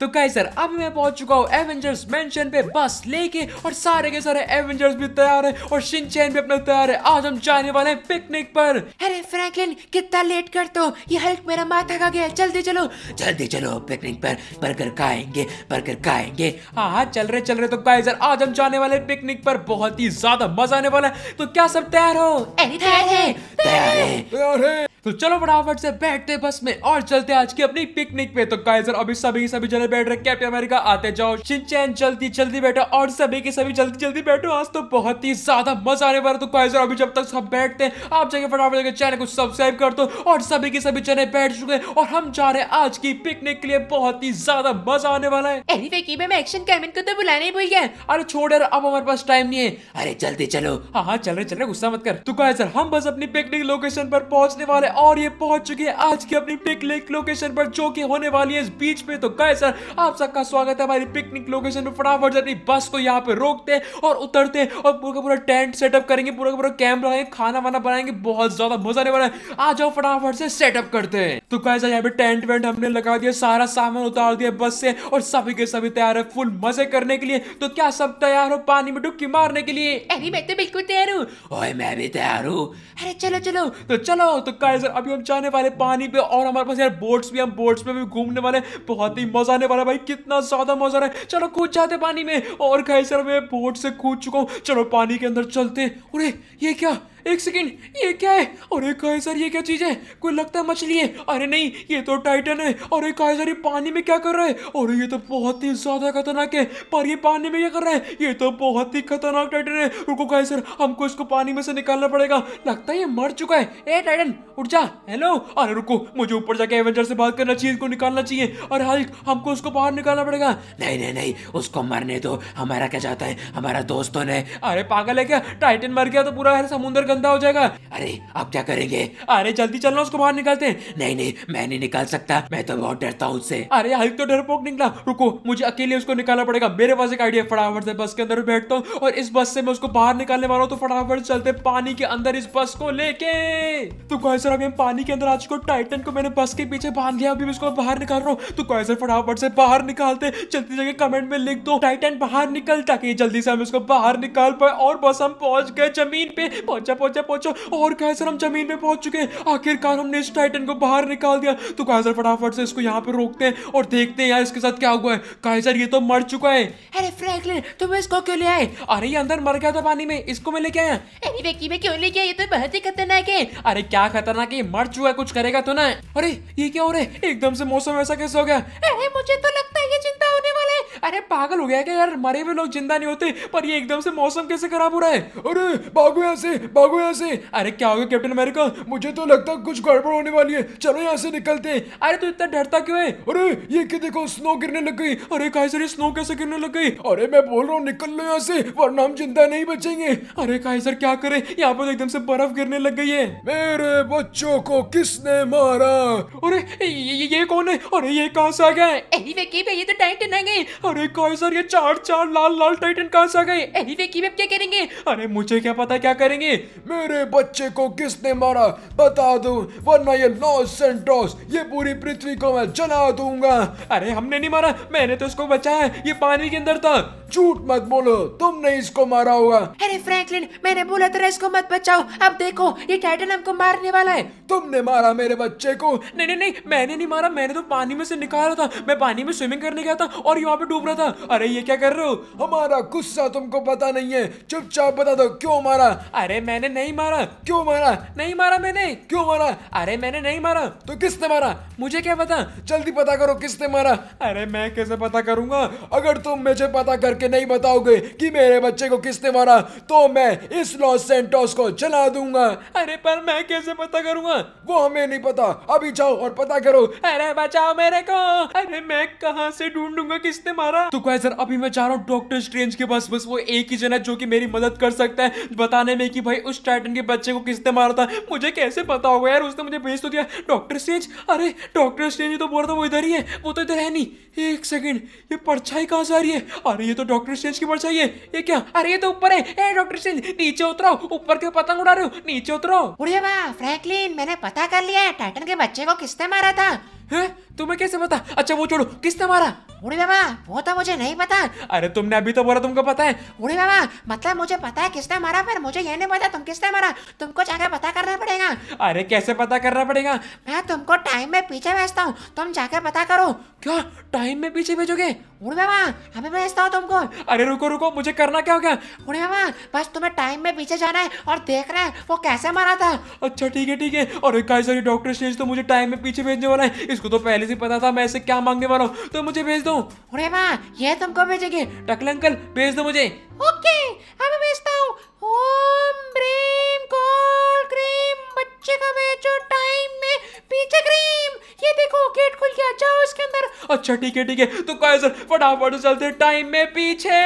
तो कहीं सर अब मैं पहुंच चुका हूँ एवेंजर्स मेंशन पे बस लेके और सारे के सारे एवेंजर्स भी तैयार है और शिनचैन भी अपना तैयार है आज हम जाने वाले हैं पिकनिक पर अरे फ्रैंकलिन कितना लेट कर दो ये हल्क मेरा माथा थका गया जल्दी चलो जल्दी चलो पिकनिक पर बर्गर खाएंगे बर्गर खाएंगे हाँ हाँ चल रहे चल रहे तो कहीं सर आज हम जाने वाले पिकनिक पर बहुत ही ज्यादा मजा आने वाला है तो क्या सब तैयार हो तैयार है तैयार है तो चलो फटाफट से बैठते बस में और चलते आज की अपनी पिकनिक पे तो गाइजर अभी सभी सभी जने बैठ रहे कैप्टन अमेरिका आते जाओ चिंचैन जल्दी जल्दी बैठो और सभी के सभी जल्दी जल्दी बैठो आज तो बहुत ही ज्यादा मजा आने वाला तो गाइजर अभी जब तक सब बैठते हैं आप जाके फटाफट जाके चैनल को सब्सक्राइब कर दो और सभी के सभी जने बैठ चुके हैं और हम जा रहे हैं आज की पिकनिक के लिए बहुत ही ज्यादा मजा आने वाला है एनीवे की मैं एक्शन कैमन को तो बुलाने ही भूल गया अरे छोड़ यार अब हमारे पास टाइम नहीं है अरे जल्दी चलो हाँ हाँ चल रहे चल रहे गुस्सा मत कर तो गाइजर हम बस अपनी पिकनिक लोकेशन पर पहुंचने वाले और ये पहुंच चुके हैं आज की अपनी पिकनिक लोकेशन पर जो कि होने वाली है इस बीच पे तो गए सर आप सबका स्वागत है हमारी पिकनिक लोकेशन पर फटाफट से अपनी बस को यहाँ पे रोकते हैं और उतरते हैं और पूरा पूरा टेंट सेटअप करेंगे पूरा पूरा कैंप लगाएंगे खाना वाना बनाएंगे बहुत ज्यादा मजा आने वाला है आ जाओ फटाफट से सेटअप करते हैं तो गए सर यहाँ पे टेंट वेंट हमने लगा दिया सारा सामान उतार दिया बस से और सभी के सभी तैयार है फुल मजे करने के लिए तो क्या सब तैयार हो पानी में डुबकी मारने के लिए अरे मैं तो बिल्कुल तैयार हूँ मैं भी तैयार हूँ अरे चलो चलो तो चलो तो गए गाइस अभी हम जाने वाले पानी पे और हमारे पास यार बोट्स भी हम बोट्स पे भी घूमने वाले बहुत ही मजा आने वाला भाई कितना ज्यादा मजा रहा है चलो कूद जाते पानी में और गाइस यार मैं बोट से कूद चुका हूँ चलो पानी के अंदर चलते अरे ये क्या एक सेकेंड ये क्या है अरे सर ये क्या चीज़ है कोई लगता है मछली है अरे नहीं ये तो टाइटन है अरे सर ये पानी में क्या कर रहा है अरे ये तो बहुत ही ज़्यादा खतरनाक है पर ये पानी में क्या कर रहा है ये तो बहुत ही खतरनाक टाइटन है रुको सर हमको इसको पानी में से निकालना पड़ेगा लगता है ये मर चुका है ए टाइटन उठ जा हेलो अरे रुको मुझे ऊपर जाके एवेंजर से बात करना चाहिए इसको निकालना चाहिए अरे हाल हमको उसको बाहर निकालना पड़ेगा नहीं नहीं नहीं उसको मरने दो हमारा क्या जाता है हमारा दोस्तों तो ने अरे पागल है क्या टाइटन मर गया तो पूरा समुद्र गंदा हो जाएगा अरे आप क्या करेंगे अरे जल्दी चलना उसको बाहर निकालते हैं नहीं नहीं मैं नहीं निकाल सकता मैं तो बहुत डरता हूँ उससे अरे हल्क तो डरपोक निकला रुको मुझे अकेले उसको निकालना पड़ेगा मेरे पास एक आइडिया फटाफट से बस के अंदर बैठता हूँ और इस बस से मैं उसको बाहर निकालने वाला हूँ तो फटाफट चलते पानी के अंदर इस बस को लेके तो कहे सर अभी पानी के अंदर आज को टाइटन को मैंने बस के पीछे बांध गया अभी उसको बाहर निकाल रहा हूँ तो कहे सर फटाफट से बाहर निकालते चलते जगह कमेंट में लिख दो टाइटन बाहर निकल ताकि जल्दी से हम इसको बाहर निकाल पाए और बस हम पहुंच गए जमीन पे पहुंचा पहुंचे पहुंचे और गाय सर हम जमीन पे पहुंच चुके हैं आखिरकार हमने इस टाइटन को बाहर निकाल दिया तो गाय सर फटाफट से इसको यहाँ पे रोकते हैं और देखते हैं यार इसके साथ क्या हुआ है गाय सर ये तो मर चुका है अरे फ्रैंकलिन तुम इसको क्यों ले आए अरे ये अंदर मर गया था पानी में इसको मैं लेके आया अरे बेकी मैं क्यों लेके आया ये तो बहुत ही खतरनाक है अरे क्या खतरनाक है मर चुका है कुछ करेगा तो ना अरे ये क्या हो रहा है एकदम से मौसम ऐसा कैसे हो गया अरे मुझे तो लगता है ये अरे पागल हो गया क्या यार मरे हुए लोग जिंदा नहीं होते पर ये एकदम से मौसम कैसे खराब हो रहा है अरे भागो यहाँ से भागो यहाँ से अरे क्या हो गया कैप्टन अमेरिका मुझे तो लगता है कुछ गड़बड़ होने वाली है चलो यहाँ से निकलते हैं अरे तू तो इतना डरता क्यों है अरे ये क्या देखो स्नो गिरने लग गई अरे कहा सर स्नो कैसे गिरने लग गई अरे मैं बोल रहा हूँ निकल लो यहाँ से वरना हम जिंदा नहीं बचेंगे अरे कहा सर क्या करे यहाँ पर तो एकदम से बर्फ गिरने लग गई है मेरे बच्चों को किसने मारा अरे ये, ये कौन है अरे ये कहाँ से आ गया है ये तो टाइटन आ गई अरे गाइस ये चार चार लाल लाल टाइटन कहां से आ गए एनीवे की अब क्या करेंगे अरे मुझे क्या पता क्या करेंगे मेरे बच्चे को किसने मारा बता दो वरना ये लॉस सेंटोस ये पूरी पृथ्वी को मैं जला दूंगा अरे हमने नहीं मारा मैंने तो उसको बचाया ये पानी के अंदर था झूठ मत बोलो तुमने इसको मारा होगा अरे फ्रैंकलिन मैंने बोला था इसको मत बचाओ अब देखो ये टाइटन हमको मारने वाला है तुमने मारा मेरे बच्चे को नहीं नहीं नहीं मैंने नहीं मारा मैंने तो पानी में से निकाला था मैं पानी में स्विमिंग करने गया था और यहाँ पे डूब रहा था अरे ये क्या कर रहे हो हमारा गुस्सा तुमको पता नहीं है चुपचाप बता दो क्यों मारा अरे मैंने नहीं मारा क्यों मारा नहीं मारा मैंने क्यों मारा अरे मैंने नहीं मारा तो किसने मारा मुझे क्या पता जल्दी पता करो किसने मारा अरे मैं कैसे पता करूंगा अगर तुम मुझे पता कर करके नहीं बताओगे कि मेरे बच्चे को किसने मारा तो मैं इस लॉस सेंटोस को जला दूंगा अरे पर मैं कैसे पता करूंगा वो हमें नहीं पता अभी जाओ और पता करो अरे बचाओ मेरे को अरे मैं कहा से ढूंढूंगा किसने मारा तो कह सर अभी मैं चाह रहा हूँ डॉक्टर स्ट्रेंज के पास बस वो एक ही जन है जो की मेरी मदद कर सकता है बताने में की भाई उस टाइटन के बच्चे को किसने मारा था मुझे कैसे पता होगा यार उसने मुझे भेज तो दिया डॉक्टर स्ट्रेंज अरे डॉक्टर स्ट्रेंज तो बोल रहा था वो इधर ही है वो तो इधर है नहीं एक सेकंड ये परछाई कहाँ से आ रही है अरे ये तो डॉक्टर स्ट्रेंज की बॉल चाहिए ये क्या अरे ये तो ऊपर है ए डॉक्टर स्ट्रेंज नीचे उतरो ऊपर के पतंग उड़ा रहे हो नीचे उतरो उड़े वाह फ्रैंकलिन मैंने पता कर लिया है टाइटन के बच्चे को किसने मारा था है? तुम्हें कैसे पता अच्छा वो छोड़ो किसने मारा उड़ी बाबा वो तो मुझे नहीं पता अरे तुमने अभी तो बोला तुमको पता है उड़ी बाबा मतलब मुझे पता है किसने मारा पर मुझे ये नहीं पता तुम किसने मारा तुमको जाकर पता करना पड़ेगा अरे कैसे पता करना पड़ेगा मैं तुमको टाइम में पीछे भेजता हूँ तुम जाकर पता करो क्या टाइम में पीछे भेजोगे उड़ बाबा अभी भेजता हूँ तुमको अरे रुको रुको मुझे करना क्या हो गया उड़े बाबा बस तुम्हें टाइम में पीछे जाना है और देख रहे हैं वो कैसे मारा था अच्छा ठीक है ठीक है और एक सॉरी डॉक्टर स्ट्रेंज तो मुझे टाइम में पीछे भेजने वाला है इसको तो पहले से पता था मैं इसे क्या मांगने वाला हूँ तो मुझे भेज दो अरे बा ये तुमको भेजेंगे टकल अंकल भेज दो मुझे ओके अभी भेजता हूँ ओम ब्रेक अच्छा ठीक है ठीक है तो कहे सर फटाफट चलते टाइम में पीछे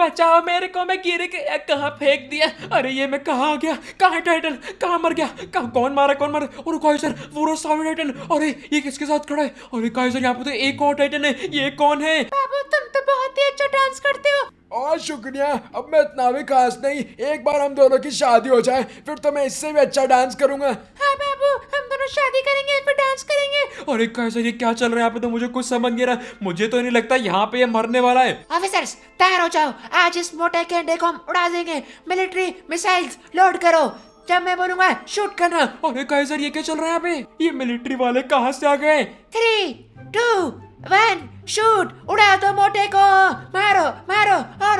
बचाओ मेरे को मैं गिर के कहा फेंक दिया अरे ये मैं कहा गया कहाँ टाइटल टाइटन कहाँ मर गया कहा कौन मारा कौन मारा और कहे सर सामने टाइटन अरे ये किसके साथ खड़ा है अरे कहे सर यहाँ पे तो एक और टाइटन है ये कौन है बाबू तुम तो बहुत ही अच्छा डांस करते हो और शुक्रिया अब मैं इतना भी खास नहीं एक बार हम दोनों की शादी हो जाए फिर तो मैं इससे भी अच्छा डांस करूंगा हाँ बाबू हम दोनों शादी करेंगे फिर डांस करेंगे अरे कैसे ये क्या चल रहा है यहाँ पे तो मुझे कुछ समझ नहीं रहा मुझे तो नहीं लगता यहाँ पे ये मरने वाला है ऑफिसर्स तैयार हो जाओ आज इस मोटे कैंडे को हम उड़ा देंगे मिलिट्री मिसाइल्स लोड करो जब मैं बोलूंगा शूट करना अरे कैसे ये क्या चल रहा है यहाँ पे ये मिलिट्री वाले कहाँ से आ गए three two Van! Shoot! Udato moteko! Maro! Maro! Oro!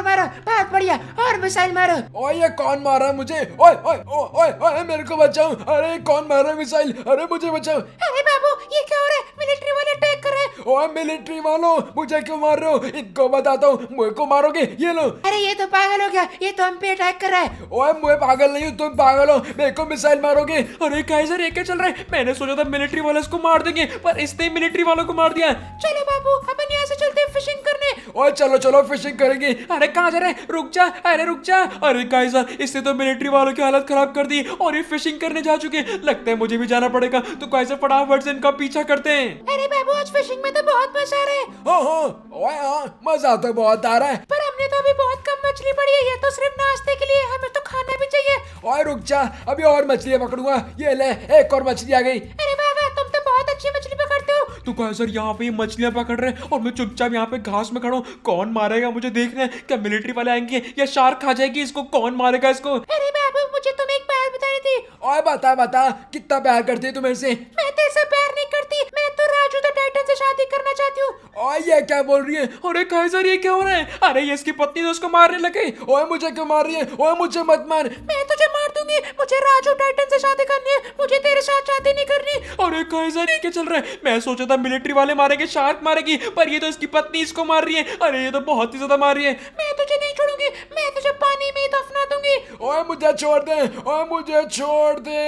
दिया और मिसाइल मारो ओ ये कौन मारा मुझे ओए ओए ओए ओए मेरे को बचाओ अरे कौन मारा मिसाइल अरे मुझे बचाओ अरे बाबू ये क्या हो रहा है मिलिट्री वाले अटैक कर रहे हैं ओए मिलिट्री वालों मुझे क्यों मार रहे हो इनको बताता हूँ मुझे को मारोगे ये लो अरे ये तो पागल हो गया ये तो हम पे अटैक कर रहा है ओए मैं पागल नहीं हूँ तुम पागल हो मेरे को मिसाइल मारोगे अरे काइजर एक चल रहे हैं मैंने सोचा था मिलिट्री वाले इसको मार देंगे पर इसने मिलिट्री वालों को मार दिया चलो बाबू अपन यहाँ से चलते हैं फिशिंग करने और चलो चलो फिशिंग करेंगे अरे कहाँ जा रहे रुक जा जा अरे रुक जा अरे काइजर इसने तो मिलिट्री वालों की हालत खराब कर दी और ये फिशिंग करने जा चुके लगता है मुझे भी जाना पड़ेगा तो काइजर फटाफट से इनका पीछा करते हैं अरे बाबू आज फिशिंग में तो बहुत मजा आ रहा है हाँ हाँ हाँ मजा तो बहुत आ रहा है पर हमने तो अभी बहुत कम मछली पड़ी है ये तो सिर्फ नाश्ते के लिए हमें तो खाना भी चाहिए और रुक जा अभी और मछलियाँ पकड़ूंगा ये ले एक और मछली आ गई अरे बाबा तुम तो बहुत अच्छी मछली पकड़ तो सर यहाँ पे मछलियाँ पकड़ रहे हैं और मैं चुपचाप यहाँ पे घास में खड़ा हूँ कौन मारेगा मुझे देख रहे हैं क्या मिलिट्री वाले आएंगे या शार्क खा जाएगी इसको कौन मारेगा इसको अरे बाबू मुझे तुम एक बात बता रही थी और बता बता कितना प्यार करती है तुम मैं तो ऐसा प्यार नहीं करती मैं तो राजू टाइटन से शादी करना चाहती हूँ और ये क्या बोल रही है अरे ये क्या हो रहा है अरे ये इसकी पत्नी तो उसको मारने लगे मुझे क्यों मार रही है मुझे मत मार मैं तुझे मार करनी है मुझे राजू टाइटन से शादी करनी है मुझे तेरे साथ शादी नहीं करनी अरे कैसा नहीं क्या चल रहा है मैं सोचा था मिलिट्री वाले मारेंगे शार्क मारेगी पर ये तो इसकी पत्नी इसको मार रही है अरे ये तो बहुत ही ज्यादा मार रही है मैं तुझे नहीं छोड़ूंगी मैं तुझे पानी में दफना दूंगी ओए मुझे छोड़ दे ओए मुझे छोड़ दे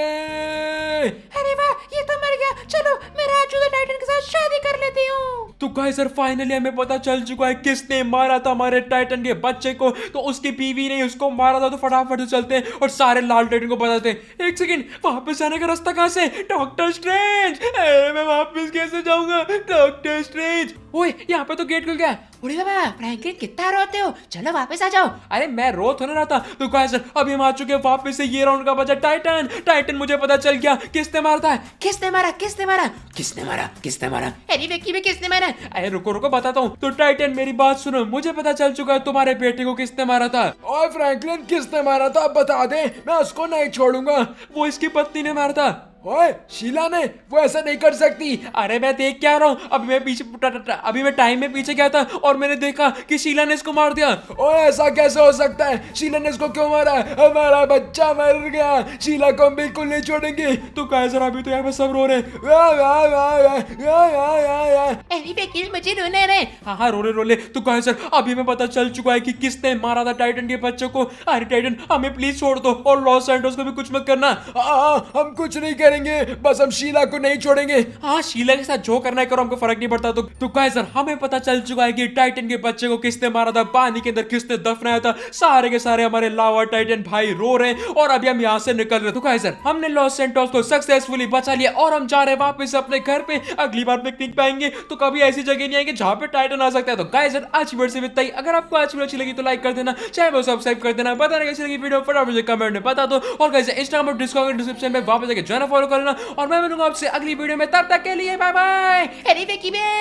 अरे वाह ये तो मर गया चलो मैं राजू टाइटन के साथ शादी कर लेती हूँ तो गाइस सर फाइनली हमें पता चल चुका है किसने मारा था हमारे टाइटन के बच्चे को तो उसकी बीवी ने उसको मारा था तो फटाफट से चलते हैं और सारे लाल टाइटन को बताते हैं एक सेकेंड वापस जाने का रास्ता कहां से डॉक्टर स्ट्रेंज अरे मैं वापस कैसे जाऊंगा डॉक्टर स्ट्रेंज ओए यहाँ पे तो गेट खुल गया अरे बाबा फ्रैंकलिन कितना रोते हो चलो वापस आ जाओ अरे मैं रो थोड़ा रहा था तो कहा सर अभी हम आ चुके हैं वापस से ये राउंड का बचा टाइटन टाइटन मुझे पता चल गया किसने मारता है किसने मारा किसने मारा किसने मारा किसने मारा अरे विक्की में किसने मारा अरे रुको रुको बताता हूँ तो टाइटन मेरी बात सुनो मुझे पता चल चुका है तुम्हारे बेटे को किसने मारा था और फ्रैंकलिन किसने मारा था बता दे मैं उसको नहीं छोड़ूंगा वो इसकी पत्नी ने मारा था ओए शीला ने वो ऐसा नहीं कर सकती अरे मैं देख क्या रहा हूँ अभी मैं पीछे टा, टा, टा, अभी मैं टाइम में पीछे गया था और मैंने देखा कि शीला ने इसको मार दिया ओए ऐसा कैसे हो सकता है शीला ने इसको क्यों मारा हमारा बच्चा मर गया शीला को हम बिल्कुल नहीं छोड़ेंगे तो कहा जरा अभी तो यहाँ पे सब रो रहे मुझे रोने रहे हाँ हाँ रोले रोले तो कहे सर अभी मैं पता चल चुका है कि किसने मारा था टाइटन के बच्चों को अरे टाइटन हमें प्लीज छोड़ दो और लॉस एंडोस को भी कुछ मत करना हम कुछ नहीं कर करेंगे बस हम शीला को नहीं छोड़ेंगे हाँ शीला के साथ जो करना है करो हमको फर्क नहीं पड़ता तो तो सर हमें पता चल चुका है कि टाइटन के बच्चे को किसने मारा था पानी के अंदर किसने दफनाया था सारे के सारे हमारे लावा टाइटन भाई रो रहे और अभी हम यहाँ से निकल रहे तो सर हमने लॉस सेंटोस को सक्सेसफुली बचा लिया और हम जा रहे हैं वापस अपने घर पे अगली बार पिकनिक पाएंगे तो कभी ऐसी जगह नहीं आएंगे जहाँ पे टाइटन आ सकता है तो सर आज वीडियो से बिताई अगर आपको आज वीडियो अच्छी लगी तो लाइक कर देना चाहे वो सब्सक्राइब कर देना बताना कैसी लगी वीडियो फटाफट मुझे कमेंट में बता दो और कैसे इंस्टाग्राम और डिस्क्रिप्शन में वापस जाकर ज्वाइन फॉर फॉलो करना और मैं मिलूंगा आपसे अगली वीडियो में तब तक के लिए बाय बाय